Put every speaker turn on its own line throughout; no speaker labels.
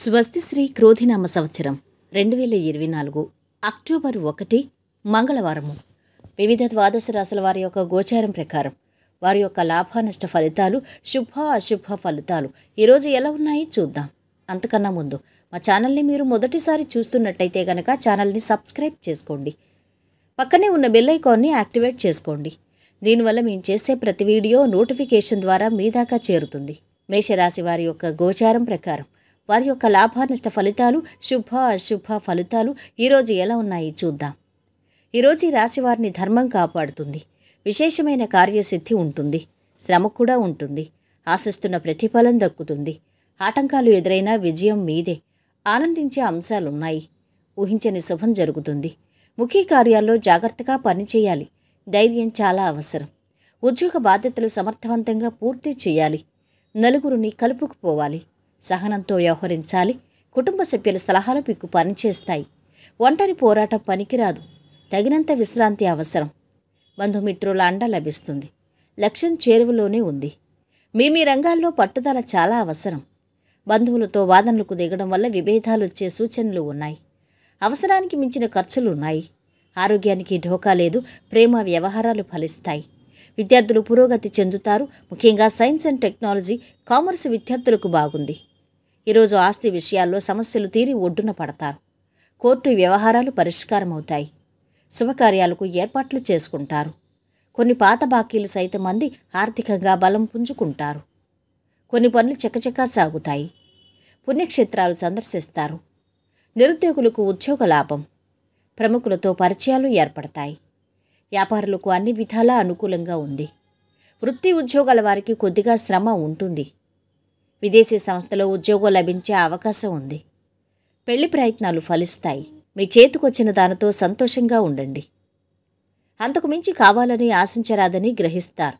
స్వస్తిశ్రీ క్రోధినామ సంవత్సరం రెండు వేల ఇరవై నాలుగు అక్టోబర్ ఒకటి మంగళవారము వివిధ ద్వాదశ రాశుల వారి యొక్క గోచారం ప్రకారం వారి యొక్క లాభానష్ట ఫలితాలు శుభ అశుభ ఫలితాలు ఈరోజు ఎలా ఉన్నాయి చూద్దాం అంతకన్నా ముందు మా ఛానల్ని మీరు మొదటిసారి చూస్తున్నట్టయితే కనుక ఛానల్ని సబ్స్క్రైబ్ చేసుకోండి పక్కనే ఉన్న బెల్ ఐకాన్ని యాక్టివేట్ చేసుకోండి దీనివల్ల మేము చేసే ప్రతి వీడియో నోటిఫికేషన్ ద్వారా మీ దాకా చేరుతుంది మేషరాశి వారి యొక్క గోచారం ప్రకారం వారి యొక్క లాభనష్ట ఫలితాలు శుభ అశుభ ఫలితాలు ఈరోజు ఎలా ఉన్నాయి చూద్దాం ఈరోజు ఈ రాశి వారిని ధర్మం కాపాడుతుంది విశేషమైన కార్యసిద్ధి ఉంటుంది శ్రమ కూడా ఉంటుంది ఆశిస్తున్న ప్రతిఫలం దక్కుతుంది ఆటంకాలు ఎదురైనా విజయం మీదే ఆనందించే అంశాలున్నాయి ఊహించని శుభం జరుగుతుంది ముఖ్య కార్యాల్లో జాగ్రత్తగా పనిచేయాలి ధైర్యం చాలా అవసరం ఉద్యోగ బాధ్యతలు సమర్థవంతంగా పూర్తి చేయాలి నలుగురిని కలుపుకుపోవాలి సహనంతో వ్యవహరించాలి కుటుంబ సభ్యుల సలహాలు మీకు పనిచేస్తాయి ఒంటరి పోరాటం పనికిరాదు తగినంత విశ్రాంతి అవసరం బంధుమిత్రుల అండ లభిస్తుంది లక్ష్యం చేరువలోనే ఉంది మీ మీ రంగాల్లో పట్టుదల చాలా అవసరం బంధువులతో వాదనలకు దిగడం వల్ల విభేదాలు వచ్చే సూచనలు ఉన్నాయి అవసరానికి మించిన ఖర్చులు ఉన్నాయి ఆరోగ్యానికి ఢోకా లేదు ప్రేమ వ్యవహారాలు ఫలిస్తాయి విద్యార్థులు పురోగతి చెందుతారు ముఖ్యంగా సైన్స్ అండ్ టెక్నాలజీ కామర్స్ విద్యార్థులకు బాగుంది ఈరోజు ఆస్తి విషయాల్లో సమస్యలు తీరి ఒడ్డున పడతారు కోర్టు వ్యవహారాలు పరిష్కారమవుతాయి శుభకార్యాలకు ఏర్పాట్లు చేసుకుంటారు కొన్ని పాత బాకీలు సైతం మంది ఆర్థికంగా బలం పుంజుకుంటారు కొన్ని పనులు చకచకా సాగుతాయి పుణ్యక్షేత్రాలు సందర్శిస్తారు నిరుద్యోగులకు ఉద్యోగ లాభం ప్రముఖులతో పరిచయాలు ఏర్పడతాయి వ్యాపారులకు అన్ని విధాలా అనుకూలంగా ఉంది వృత్తి ఉద్యోగాల వారికి కొద్దిగా శ్రమ ఉంటుంది విదేశీ సంస్థలో ఉద్యోగం లభించే అవకాశం ఉంది పెళ్లి ప్రయత్నాలు ఫలిస్తాయి మీ చేతికొచ్చిన దానితో సంతోషంగా ఉండండి అంతకు మించి కావాలని ఆశించరాదని గ్రహిస్తారు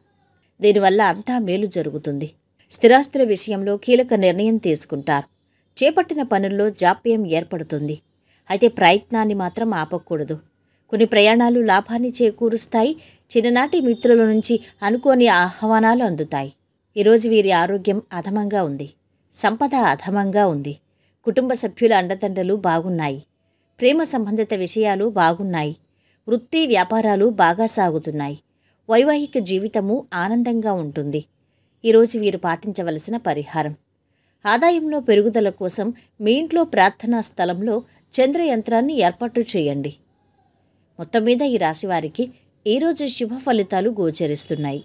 దీనివల్ల అంతా మేలు జరుగుతుంది స్థిరాస్తుల విషయంలో కీలక నిర్ణయం తీసుకుంటారు చేపట్టిన పనుల్లో జాప్యం ఏర్పడుతుంది అయితే ప్రయత్నాన్ని మాత్రం ఆపకూడదు కొన్ని ప్రయాణాలు లాభాన్ని చేకూరుస్తాయి చిన్ననాటి మిత్రుల నుంచి అనుకోని ఆహ్వానాలు అందుతాయి ఈరోజు వీరి ఆరోగ్యం అధమంగా ఉంది సంపద అధమంగా ఉంది కుటుంబ సభ్యుల అండదండలు బాగున్నాయి ప్రేమ సంబంధిత విషయాలు బాగున్నాయి వృత్తి వ్యాపారాలు బాగా సాగుతున్నాయి వైవాహిక జీవితము ఆనందంగా ఉంటుంది ఈరోజు వీరు పాటించవలసిన పరిహారం ఆదాయంలో పెరుగుదల కోసం మీ ఇంట్లో ప్రార్థనా స్థలంలో చంద్ర యంత్రాన్ని ఏర్పాటు చేయండి మొత్తం మీద ఈ రాశివారికి ఈరోజు శుభ ఫలితాలు గోచరిస్తున్నాయి